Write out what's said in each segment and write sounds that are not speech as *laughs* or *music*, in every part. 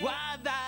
Why that?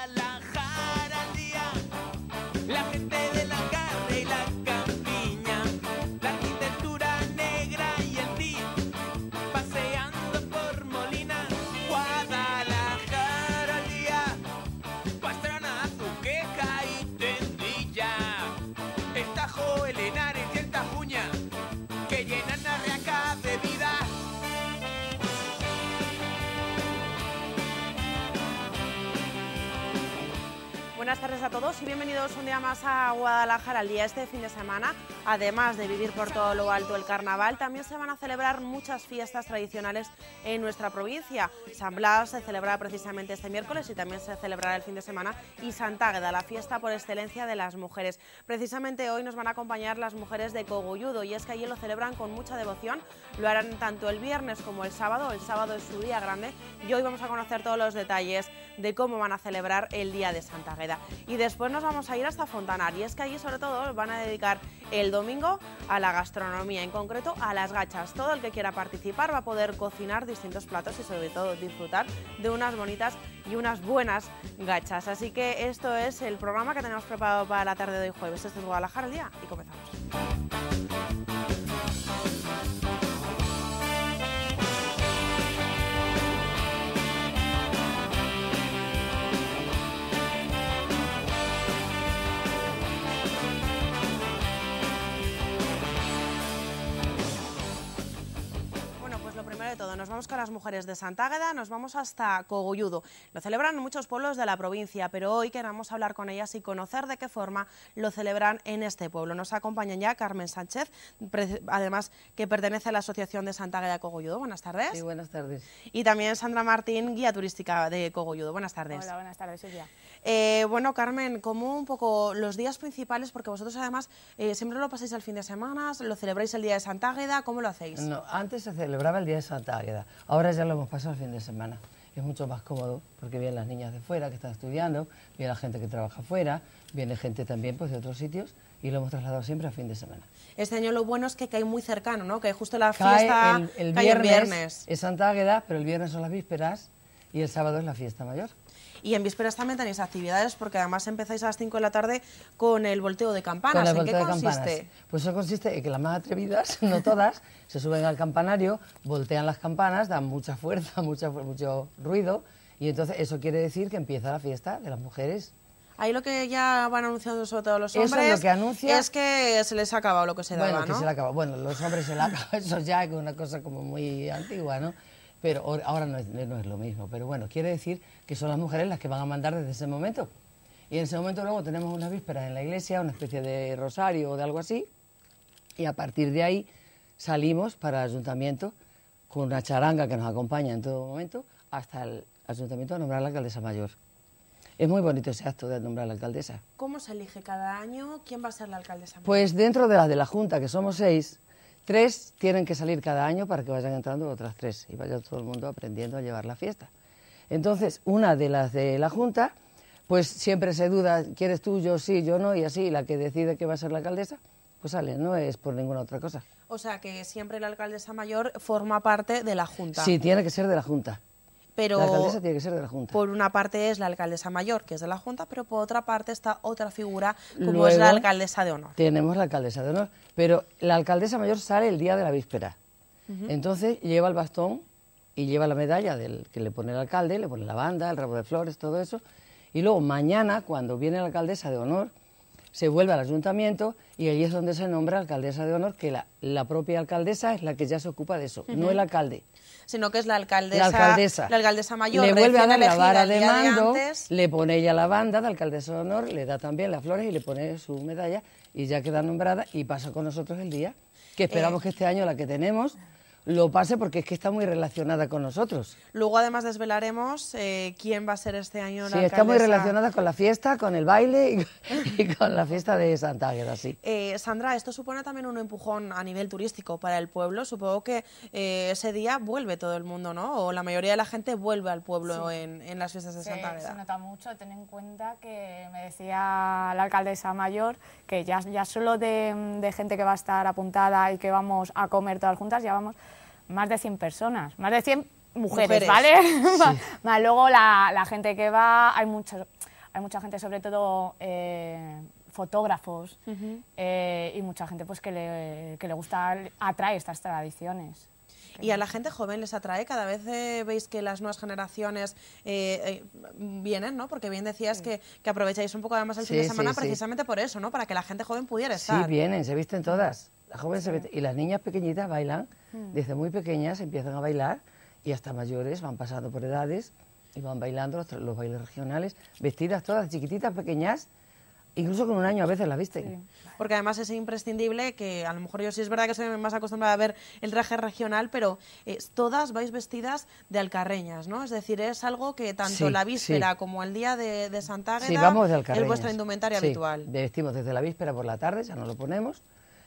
buenas tardes a todos y bienvenidos un día más a Guadalajara al día. Este fin de semana, además de vivir por todo lo alto el carnaval, también se van a celebrar muchas fiestas tradicionales en nuestra provincia. San Blas se celebrará precisamente este miércoles y también se celebrará el fin de semana y Santa Águeda, la fiesta por excelencia de las mujeres. Precisamente hoy nos van a acompañar las mujeres de Cogolludo y es que allí lo celebran con mucha devoción. Lo harán tanto el viernes como el sábado. El sábado es su día grande y hoy vamos a conocer todos los detalles de cómo van a celebrar el Día de Santa Gueda. Y después nos vamos a ir hasta Fontanar y es que allí sobre todo van a dedicar el domingo a la gastronomía, en concreto a las gachas. Todo el que quiera participar va a poder cocinar distintos platos y sobre todo disfrutar de unas bonitas y unas buenas gachas. Así que esto es el programa que tenemos preparado para la tarde de hoy jueves. Este es Guadalajara al día y comenzamos. nos vamos con las mujeres de Santa nos vamos hasta Cogolludo. Lo celebran muchos pueblos de la provincia, pero hoy queremos hablar con ellas y conocer de qué forma lo celebran en este pueblo. Nos acompañan ya Carmen Sánchez, además que pertenece a la Asociación de Santa Águeda Cogolludo. Buenas tardes. Sí, buenas tardes. Y también Sandra Martín, guía turística de Cogolludo. Buenas tardes. Hola, buenas tardes, Silvia. Eh, bueno, Carmen, ¿cómo un poco los días principales? Porque vosotros además eh, siempre lo pasáis al fin de semana, lo celebráis el día de Santa Águeda, ¿cómo lo hacéis? No, antes se celebraba el día de Santa Águeda, ahora ya lo hemos pasado al fin de semana. Es mucho más cómodo porque vienen las niñas de fuera que están estudiando, viene la gente que trabaja fuera, viene gente también pues, de otros sitios y lo hemos trasladado siempre a fin de semana. Este año lo bueno es que cae muy cercano, ¿no? Que justo la fiesta el, viernes, el viernes. Es Santa Águeda, pero el viernes son las vísperas y el sábado es la fiesta mayor. Y en vísperas también tenéis actividades porque además empezáis a las 5 de la tarde con el volteo de campanas. ¿En qué consiste? Pues eso consiste en que las más atrevidas, *laughs* no todas, se suben al campanario, voltean las campanas, dan mucha fuerza, *laughs* mucha, mucho ruido y entonces eso quiere decir que empieza la fiesta de las mujeres. Ahí lo que ya van anunciando sobre todo los hombres es, lo que anuncia, es que se les acaba lo que se bueno, daba, que se acaba. Bueno, los hombres se les acaba, *laughs* eso ya es una cosa como muy antigua, ¿no? pero ahora no es, lo mismo. Pero bueno, quiere decir que son las mujeres las que van a mandar desde ese momento. Y en ese momento luego tenemos una víspera en la iglesia, una especie de rosario o de algo así, y a partir de ahí salimos para el ayuntamiento con una charanga que nos acompaña en todo momento hasta el ayuntamiento a nombrar a la alcaldesa mayor. Es muy bonito ese acto de nombrar a la alcaldesa. ¿Cómo se elige cada año? ¿Quién va a ser la alcaldesa mayor? Pues dentro de las de la Junta, que somos seis, Tres tienen que salir cada año para que vayan entrando otras tres y vaya todo el mundo aprendiendo a llevar la fiesta. Entonces, una de las de la Junta, pues siempre se duda, ¿quieres tú, yo sí, yo no? Y así, la que decide que va a ser la alcaldesa, pues sale, no es por ninguna otra cosa. O sea, que siempre la alcaldesa mayor forma parte de la Junta. Sí, tiene que ser de la Junta. Pero la alcaldesa tiene que ser de la Junta. Por una parte es la alcaldesa mayor, que es de la Junta, pero por otra parte está otra figura como es la alcaldesa de honor. Tenemos la alcaldesa de honor, pero la alcaldesa mayor sale el día de la víspera. Entonces lleva el bastón y lleva la medalla del que le pone el alcalde, le pone la banda, el ramo de flores, todo eso. Y luego mañana, cuando viene la alcaldesa de honor, se vuelve al ayuntamiento y allí es donde se nombra alcaldesa de honor, que la, propia alcaldesa es la que ya se ocupa de eso, no el alcalde sino que es la alcaldesa, la alcaldesa. mayor. Le vuelve a dar la vara de mando, le pone ella la banda de alcaldesa de honor, le da también las flores y le pone su medalla y ya queda nombrada y pasa con nosotros el día, que esperamos eh, que este año la que tenemos lo pase porque es que está muy relacionada con nosotros. Luego además desvelaremos eh, quién va a ser este año la Sí, está muy relacionada con la fiesta, con el baile y, con *laughs* la fiesta de Santa Águeda, sí. Eh, Sandra, esto supone también un empujón a nivel turístico para el pueblo. Supongo que eh, ese día vuelve todo el mundo, ¿no? O la mayoría de la gente vuelve al pueblo en, las fiestas de Santa Águeda. Se nota mucho, ten en cuenta que me decía la alcaldesa mayor que ya, solo de gente que va a estar apuntada y que vamos a comer todas juntas, ya vamos más de 100 personas, más de 100 mujeres, ¿vale? *laughs* luego la, la, gente que va, hay, mucho, hay mucha gente, sobre todo eh, fotógrafos, eh, y mucha gente pues que le, gusta, atrae estas tradiciones. ¿Y a la gente joven les atrae? Cada vez eh, veis que las nuevas generaciones vienen, ¿no? Porque bien decías que, que, aprovecháis un poco además el fin de semana precisamente por eso, ¿no? Para que la gente joven pudiera estar. Sí, vienen, se visten todas y las niñas pequeñitas bailan, mm. desde muy pequeñas empiezan a bailar y hasta mayores van pasando por edades y van bailando los, bailes regionales, vestidas todas chiquititas, pequeñas, incluso con un año a veces la viste. Porque además es imprescindible que a lo mejor yo sí es verdad que soy más acostumbrada a ver el traje regional, pero eh, todas vais vestidas de alcarreñas, ¿no? Es decir, es algo que tanto la víspera como el día de, de Santa es vuestra indumentaria habitual. Vestimos desde la víspera por la tarde, ya nos lo ponemos,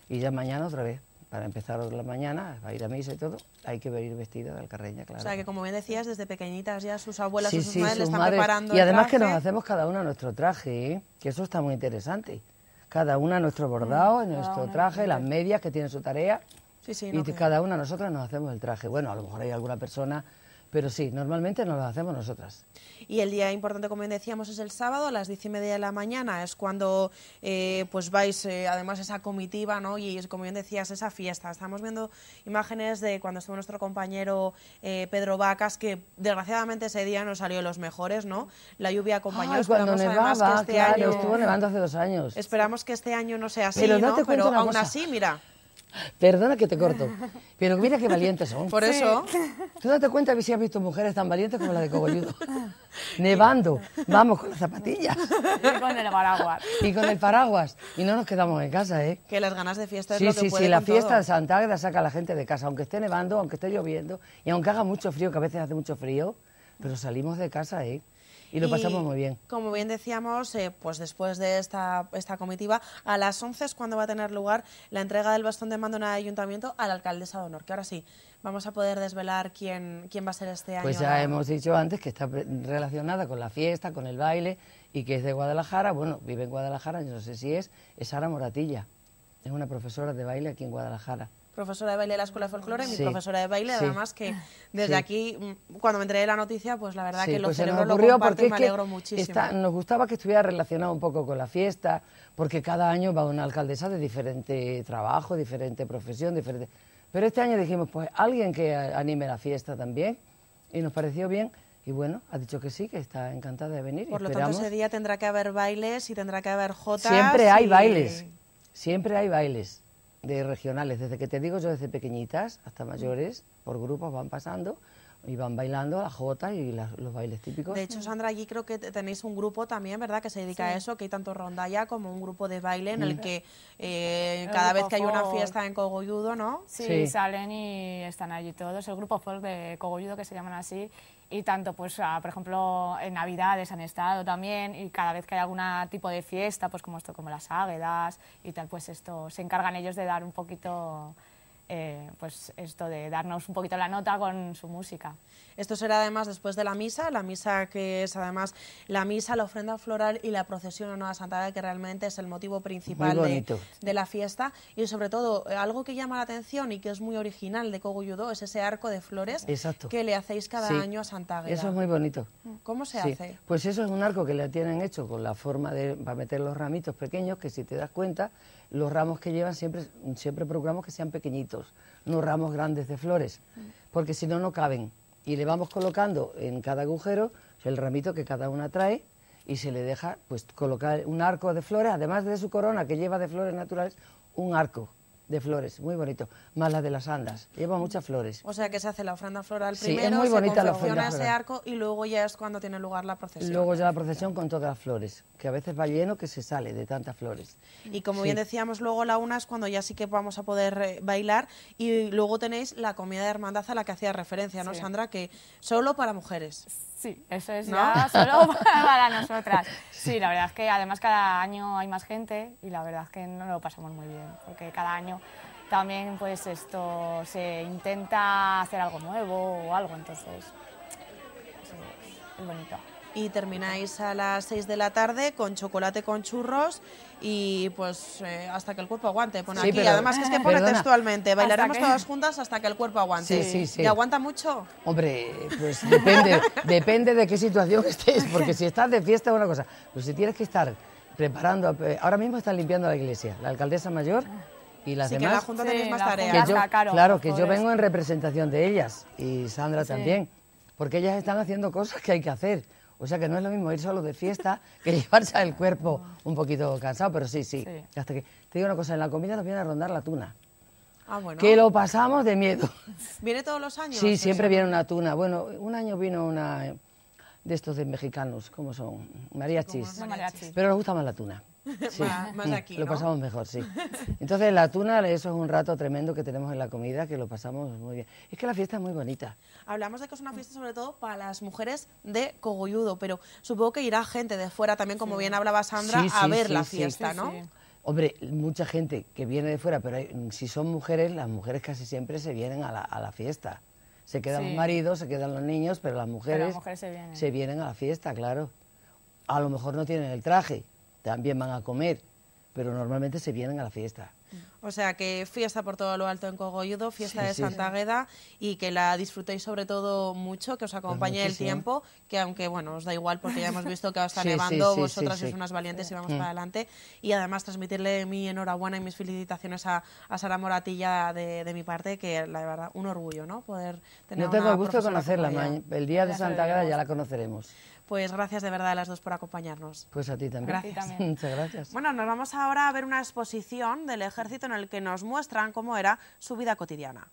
y ya mañana otra vez, para empezar la mañana, a ir a misa y todo, hay que venir vestida de alcarreña, claro. O sea, que como bien decías, desde pequeñitas ya sus abuelas y sus madres le están preparando Y además que nos hacemos cada una nuestro traje, ¿eh? que eso está muy interesante. Cada una nuestro bordado, mm. nuestro traje, las medias que tienen su tarea. y cada una nosotras nos hacemos el traje. Bueno, a lo mejor hay alguna persona pero sí, normalmente no lo hacemos nosotras. Y el día importante, como bien decíamos, es el sábado a las diez y media de la mañana, es cuando eh, pues vais, eh, además, esa comitiva, ¿no? Y como bien decías, esa fiesta. Estamos viendo imágenes de cuando estuvo nuestro compañero eh, Pedro Vacas, que desgraciadamente ese día no salió los mejores, ¿no? La lluvia acompañó. cuando nevaba, este año... estuvo nevando hace dos años. Esperamos que este año no sea así, ¿no? Pero aún así, mira... Perdona que te corto, pero mira qué valientes son. Por eso. Tú date cuenta que si has visto mujeres tan valientes como la de Cogolludo. *laughs* Nevando, vamos con las zapatillas. Y con el paraguas. Y con el paraguas. Y no nos quedamos en casa, ¿eh? Que las ganas de fiesta es sí, lo Sí, sí, la fiesta de Santa Águeda saca a la gente de casa, aunque esté nevando, aunque esté lloviendo y aunque haga mucho frío, que a veces hace mucho frío, pero salimos de casa, ¿eh? Y lo pasamos muy bien. Como bien decíamos, eh, pues después de esta, esta comitiva, a las 11 es cuando va a tener lugar la entrega del bastón de mando en el ayuntamiento al la alcaldesa de honor, que ahora sí, vamos a poder desvelar quién, quién va a ser este pues año. Pues ya hemos dicho antes que está relacionada con la fiesta, con el baile y que es de Guadalajara. Bueno, vive en Guadalajara, yo no sé si es, es Sara Moratilla. Es una profesora de baile aquí en Guadalajara profesora de baile de la Escuela de Folclore, mi profesora de baile, además que *laughs* desde aquí, mm, cuando me enteré la noticia, pues la verdad que pues lo lo comparto y me alegro muchísimo. nos gustaba que estuviera relacionado un poco con la fiesta, porque cada año va una alcaldesa de diferente trabajo, diferente profesión, diferente... Pero este año dijimos, pues alguien que anime la fiesta también, y nos pareció bien... Y bueno, ha dicho que sí, que está encantada de venir. Por lo tanto, ese día tendrá que haber bailes y tendrá que haber jotas. Siempre hay bailes, siempre hay bailes de regionales, desde que te digo yo, desde pequeñitas hasta mayores, por grupos van pasando, y van bailando la jota y los bailes típicos. De hecho, Sandra, allí creo que tenéis un grupo también, ¿verdad?, que se dedica a eso, que hay tanto rondalla como un grupo de baile en el que eh, cada vez que hay una fiesta en Cogolludo, ¿no? Sí, salen y están allí todos, el grupo folk de Cogolludo, que se llaman así, y tanto, pues, ah, por ejemplo, en Navidades han estado también, y cada vez que hay algún tipo de fiesta, pues como esto, como las águedas y tal, pues esto, se encargan ellos de dar un poquito eh, pues esto de darnos un poquito la nota con su música. Esto será además después de la misa, la misa que es además la misa, la ofrenda floral y la procesión a Nueva Santa que realmente es el motivo principal de, de, la fiesta. Y sobre todo, eh, algo que llama la atención y que es muy original de Coguyudo es ese arco de flores que le hacéis cada año a Santa Eso es muy bonito. ¿Cómo se hace? Pues eso es un arco que le tienen hecho con la forma de meter los ramitos pequeños, que si te das cuenta, los ramos que llevan siempre, siempre procuramos que sean pequeñitos no ramos grandes de flores, porque si no, no caben. Y le vamos colocando en cada agujero el ramito que cada una trae y se le deja pues colocar un arco de flores, además de su corona que lleva de flores naturales, un arco de flores, muy bonito, más la de las andas, lleva muchas flores. O sea que se hace la ofrenda floral primero, muy bonita se confecciona ese arco y luego ya es cuando tiene lugar la procesión. Luego ya la procesión con todas las flores, que a veces va lleno que se sale de tantas flores. Y como bien decíamos, luego la una es cuando ya sí que vamos a poder eh, bailar y luego tenéis la comida de hermandad a la que hacía referencia, ¿no, Sandra? Que solo para mujeres. Sí, eso es ¿No? ya solo *laughs* *laughs* para nosotras. Sí, la verdad es que además cada año hay más gente y la verdad es que no lo pasamos muy bien, porque cada año también pues esto se intenta hacer algo nuevo o algo, entonces es bonito. Y termináis a las 6 de la tarde con chocolate con churros y pues eh, hasta que el cuerpo aguante. pon aquí, además es que pone textualmente, bailaremos todas juntas hasta que el cuerpo aguante. Sí, ¿Y aguanta mucho? Hombre, pues depende, *laughs* depende de qué situación estés, porque si estás de fiesta es una cosa, pero pues si tienes que estar preparando, eh, ahora mismo están limpiando la iglesia, la alcaldesa mayor y las sí, demás. Que la Junta más tareas. claro, que yo vengo en representación de ellas y Sandra también, porque ellas están haciendo cosas que hay que hacer. O sea que no es lo mismo ir solo de fiesta *laughs* que llevarse el cuerpo un poquito cansado, pero sí, sí. Hasta que te digo una cosa, en la comida nos viene a rondar la tuna. Ah, bueno. Que lo pasamos de miedo. *laughs* ¿Viene todos los años? Sí, siempre viene una tuna. Bueno, un año vino una de estos mexicanos, como son? Mariachis. Pero nos gusta más la tuna. *laughs* más, aquí. Lo pasamos mejor, sí. Entonces, la tuna, eso es un rato tremendo que tenemos en la comida, que lo pasamos muy bien. Es que la fiesta es muy bonita. Hablamos de que es una fiesta sobre todo para las mujeres de Cogolludo, pero supongo que irá gente de fuera también, como bien hablaba Sandra, a ver la fiesta, ¿no? Hombre, mucha gente que viene de fuera, pero si son mujeres, las mujeres casi siempre se vienen a la, fiesta. Se quedan los maridos, se quedan los niños, pero las mujeres, mujeres se, vienen. se vienen a la fiesta, claro. A lo mejor no tienen el traje, también van a comer, pero normalmente se vienen a la fiesta. O sea que fiesta por todo lo alto en Cogolludo, fiesta de Santa Agueda y que la disfrutéis sobre todo mucho, que os pues acompañe el tiempo, que aunque bueno, os da igual porque ya hemos visto que está nevando, vosotras sois unas valientes y vamos mm. para adelante. Y además transmitirle mi enhorabuena y mis felicitaciones a, Sara Moratilla de, mi parte, que la verdad, un orgullo, ¿no? Poder tener Yo tengo gusto de conocerla, el día de Santa Agueda ya la conoceremos. Pues gracias de verdad a las dos por acompañarnos. Pues a ti también. Gracias. Muchas gracias. Bueno, nos vamos ahora a ver una exposición del ejército en el que nos muestran cómo era su vida cotidiana.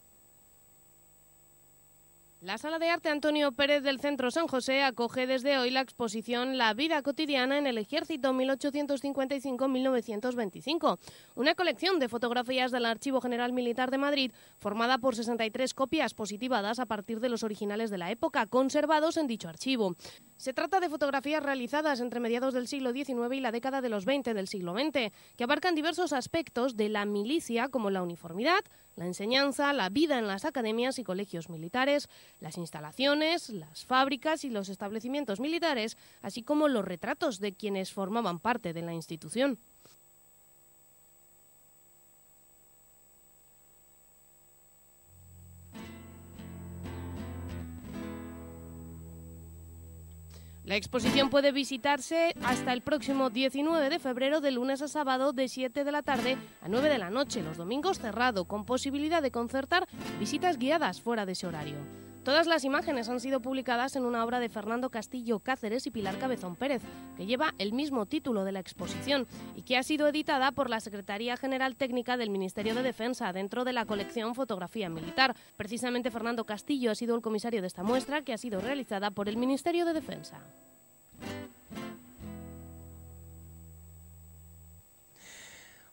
La Sala de Arte Antonio Pérez del Centro San José acoge desde hoy la exposición La vida cotidiana en el ejército 1855-1925, una colección de fotografías del Archivo General Militar de Madrid formada por 63 copias positivadas a partir de los originales de la época conservados en dicho archivo. Se trata de fotografías realizadas entre mediados del siglo XIX y la década de los 20 del siglo XX, que abarcan diversos aspectos de la milicia como la uniformidad, la enseñanza, la vida en las academias y colegios militares, las instalaciones, las fábricas y los establecimientos militares, así como los retratos de quienes formaban parte de la institución. La exposición puede visitarse hasta el próximo 19 de febrero de lunes a sábado de 7 de la tarde a 9 de la noche, los domingos cerrado, con posibilidad de concertar visitas guiadas fuera de ese horario. Todas las imágenes han sido publicadas en una obra de Fernando Castillo Cáceres y Pilar Cabezón Pérez, que lleva el mismo título de la exposición y que ha sido editada por la Secretaría General Técnica del Ministerio de Defensa dentro de la colección Fotografía Militar. Precisamente Fernando Castillo ha sido el comisario de esta muestra que ha sido realizada por el Ministerio de Defensa.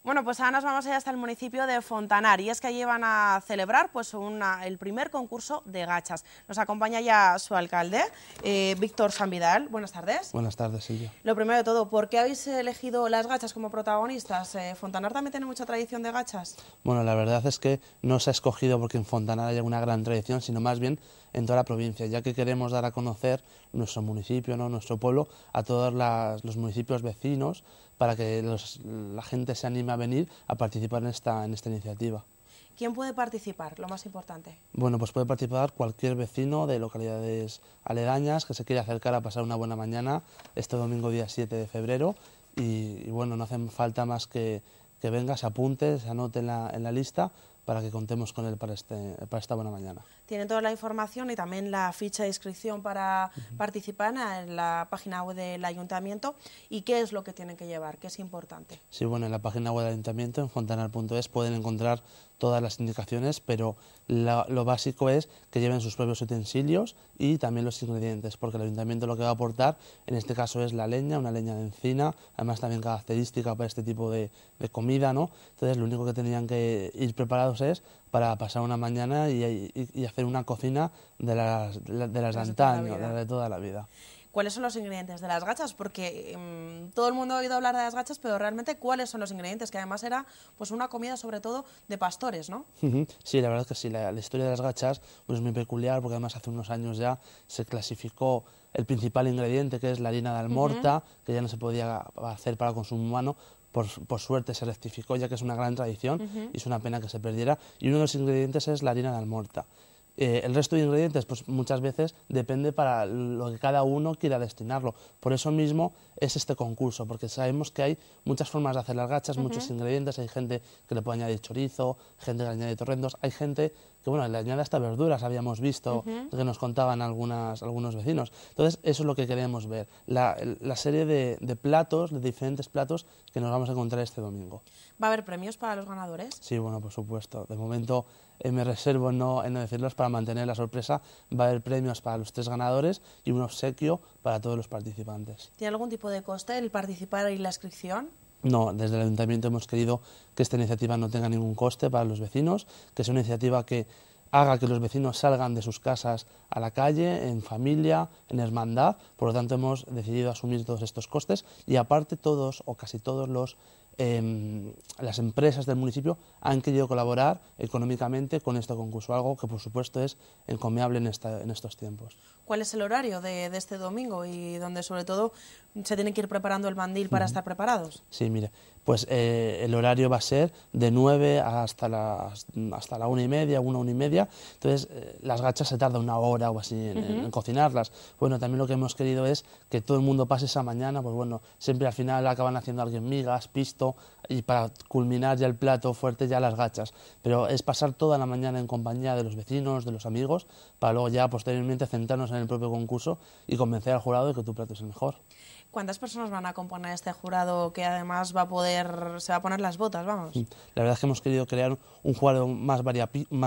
Bueno, pues ahora nos vamos allá hasta el municipio de Fontanar y es que allí van a celebrar pues, el primer concurso de gachas. Nos acompaña ya su alcalde, eh, Víctor Sanvidal. Buenas tardes. Buenas tardes, Silvia. Lo primero de todo, ¿por qué habéis elegido las gachas como protagonistas? Eh, ¿Fontanar también tiene mucha tradición de gachas? Bueno, la verdad es que no se ha escogido porque en Fontanar hay una gran tradición, sino más bien en toda la provincia, ya que queremos dar a conocer nuestro municipio, ¿no? nuestro pueblo, a todos los municipios vecinos, para que la gente se anime a venir a participar en esta, en esta iniciativa. ¿Quién puede participar? Lo más importante. Bueno, pues puede participar cualquier vecino de localidades aledañas que se quiera acercar a pasar una buena mañana este domingo día 7 de febrero. Y, bueno, no hace falta más que, que venga, se apunte, se anote en la lista para que contemos con él para, este, para esta buena mañana. Tienen toda la información y también la ficha de inscripción para participar en la página web del ayuntamiento y qué es lo que tienen que llevar, qué es importante. Sí, bueno, en la página web del ayuntamiento, en fontanar.es pueden encontrar todas las indicaciones, pero lo básico es que lleven sus propios utensilios y también los ingredientes, porque el ayuntamiento lo que va a aportar en este caso es la leña, una leña de encina, además también característica para este tipo de, de comida, ¿no? Entonces lo único que tenían que ir preparados para pasar una mañana y, hacer una cocina de las, de, de antaño, de toda la vida. ¿Cuáles son los ingredientes de las gachas? Porque em, todo el mundo ha oído hablar de las gachas, pero realmente ¿cuáles son los ingredientes? Que además era pues una comida sobre todo de pastores, ¿no? Sí, la verdad es que sí, la, historia de las gachas pues, es muy peculiar porque además hace unos años ya se clasificó el principal ingrediente que es la harina de almorta, que ya no se podía hacer para consumo humano, por, suerte se rectificó, ya que es una gran tradición y es una pena que se perdiera. Y uno de los ingredientes es la harina de almorta. Eh, el resto de ingredientes, pues muchas veces depende para lo que cada uno quiera destinarlo. Por eso mismo es este concurso, porque sabemos que hay muchas formas de hacer las gachas, muchos ingredientes. Hay gente que le puede añadir chorizo, gente que le añade torrendos, hay gente que bueno, le añade hasta verduras, habíamos visto, que nos contaban algunas, algunos vecinos. Entonces, eso es lo que queremos ver, la, serie de, platos, de diferentes platos que nos vamos a encontrar este domingo. ¿Va a haber premios para los ganadores? Sí, bueno, por supuesto. De momento eh, me reservo en no, en decirlos para mantener la sorpresa. Va a haber premios para los tres ganadores y un obsequio para todos los participantes. ¿Tiene algún tipo de coste el participar y la inscripción? No, desde el ayuntamiento hemos querido que esta iniciativa no tenga ningún coste para los vecinos, que sea una iniciativa que haga que los vecinos salgan de sus casas a la calle, en familia, en hermandad. Por lo tanto, hemos decidido asumir todos estos costes y aparte todos o casi todos los Em, las empresas del municipio han querido colaborar económicamente con este concurso, algo que por supuesto es encomiable en, estos tiempos. ¿Cuál es el horario de, este domingo y donde sobre todo se tiene que ir preparando el bandil para estar preparados? Sí, mire, pues eh, el horario va a ser de 9 hasta la una y media, una, una y media. Entonces, eh, las gachas se tarda una hora o así en, en, cocinarlas. Bueno, también lo que hemos querido es que todo el mundo pase esa mañana, pues bueno, siempre al final acaban haciendo alguien migas, pisto, y para culminar ya el plato fuerte, ya las gachas. Pero es pasar toda la mañana en compañía de los vecinos, de los amigos, para luego ya posteriormente centrarnos en el propio concurso y convencer al jurado de que tu plato es el mejor. ¿Cuántas personas van a componer este jurado que además va a poder, se va a poner las botas, vamos? Mm, la verdad es que hemos querido crear un jurado más,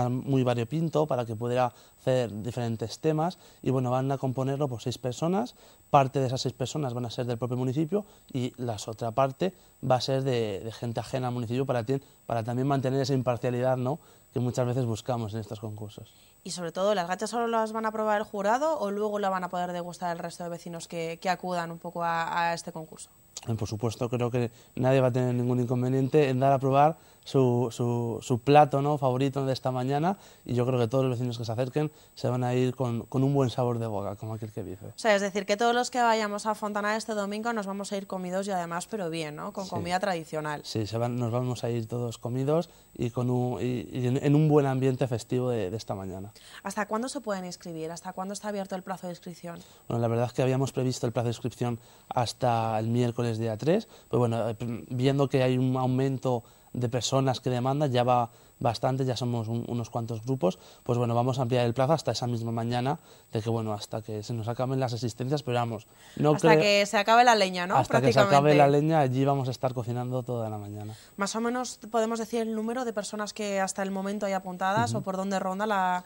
muy variopinto para que pudiera hacer diferentes temas y bueno, van a componerlo por seis personas, parte de esas seis personas van a ser del propio municipio y la otra parte va a ser de, gente ajena al municipio para, para también mantener esa imparcialidad, ¿no? que muchas veces buscamos en estos concursos. Y sobre todo, ¿las gachas solo las van a probar el jurado o luego la van a poder degustar el resto de vecinos que, acudan un poco a, a este concurso? Por supuesto, creo que nadie va a tener ningún inconveniente en dar a probar su, su, su, plato ¿no? favorito de esta mañana y yo creo que todos los vecinos que se acerquen se van a ir con, con, un buen sabor de boca, como aquel que dice. O sea, es decir, que todos los que vayamos a Fontana este domingo nos vamos a ir comidos y además, pero bien, ¿no? Con comida tradicional. Sí, se van, nos vamos a ir todos comidos y, con un, en, un buen ambiente festivo de, de, esta mañana. ¿Hasta cuándo se pueden inscribir? ¿Hasta cuándo está abierto el plazo de inscripción? Bueno, la verdad es que habíamos previsto el plazo de inscripción hasta el miércoles día 3, pero bueno, eh, viendo que hay un aumento de personas que demandan, ya va bastante, ya somos unos cuantos grupos, pues bueno, vamos a ampliar el plazo hasta esa misma mañana, de que bueno, hasta que se nos acaben las asistencias, pero vamos, Hasta que se acabe la leña, ¿no? Hasta que se acabe la leña, allí vamos a estar cocinando toda la mañana. Más o menos podemos decir el número de personas que hasta el momento hay apuntadas o por dónde ronda la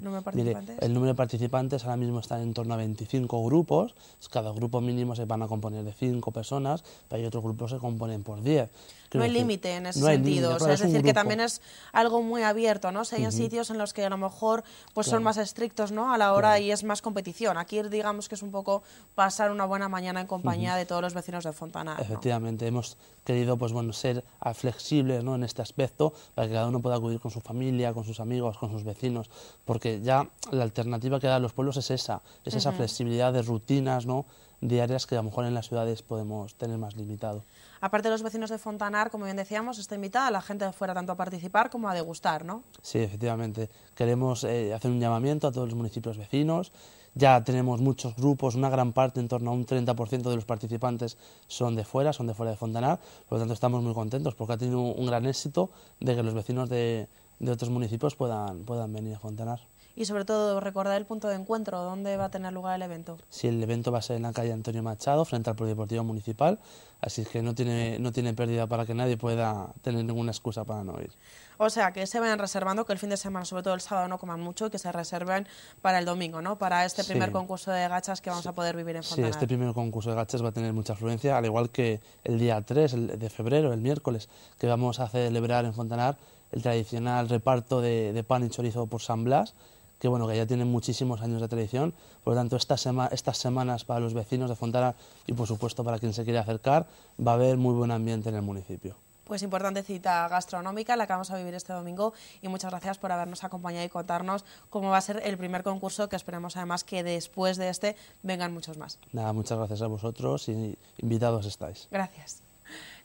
número de participantes. Mire, el número de participantes ahora mismo está en torno a 25 grupos, cada grupo mínimo se van a componer de 5 personas, pero hay otros grupos que se componen por 10 no hay límite en ese sentido. es, decir, que también es algo muy abierto, ¿no? Si hay sitios en los que a lo mejor pues son más estrictos, ¿no? A la hora y es más competición. Aquí digamos que es un poco pasar una buena mañana en compañía de todos los vecinos de Fontana. Efectivamente, hemos querido pues bueno, ser flexibles ¿no? en este aspecto para que cada uno pueda acudir con su familia, con sus amigos, con sus vecinos, porque ya la alternativa que dan los pueblos es esa, es esa flexibilidad de rutinas, ¿no? diarias que a lo mejor en las ciudades podemos tener más limitado. Aparte de los vecinos de Fontanar, como bien decíamos, está invitada la gente de fuera tanto a participar como a degustar, ¿no? Sí, efectivamente. Queremos eh, hacer un llamamiento a todos los municipios vecinos. Ya tenemos muchos grupos, una gran parte, en torno a un 30% de los participantes son de fuera, son de fuera de Fontanar. Por lo tanto, estamos muy contentos porque ha tenido un gran éxito de que los vecinos de, de otros municipios puedan, puedan venir a Fontanar y sobre todo recordar el punto de encuentro, dónde va a tener lugar el evento. Sí, el evento va a ser en la calle Antonio Machado, frente al Polideportivo Municipal, así que no tiene, no tiene pérdida para que nadie pueda tener ninguna excusa para no ir. O sea, que se vayan reservando, que el fin de semana, sobre todo el sábado, no coman mucho y que se reserven para el domingo, ¿no? Para este primer concurso de gachas que vamos a poder vivir en Fontanar. Sí, este primer concurso de gachas va a tener mucha afluencia, al igual que el día 3 de febrero, el miércoles, que vamos a celebrar en Fontanar el tradicional reparto de pan y chorizo por San Blas, que bueno, que ya tienen muchísimos años de tradición, por lo tanto estas, estas semanas para los vecinos de Fontana y por supuesto para quien se quiera acercar va a haber muy buen ambiente en el municipio. Pues importante cita gastronómica la que vamos a vivir este domingo y muchas gracias por habernos acompañado y contarnos cómo va a ser el primer concurso que esperemos además que después de este vengan muchos más. Nada, muchas gracias a vosotros y invitados estáis. Gracias.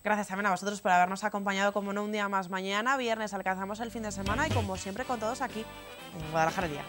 Gracias también a vosotros por habernos acompañado como no un día más. Mañana viernes alcanzamos el fin de semana y como siempre con todos aquí en Guadalajara Día.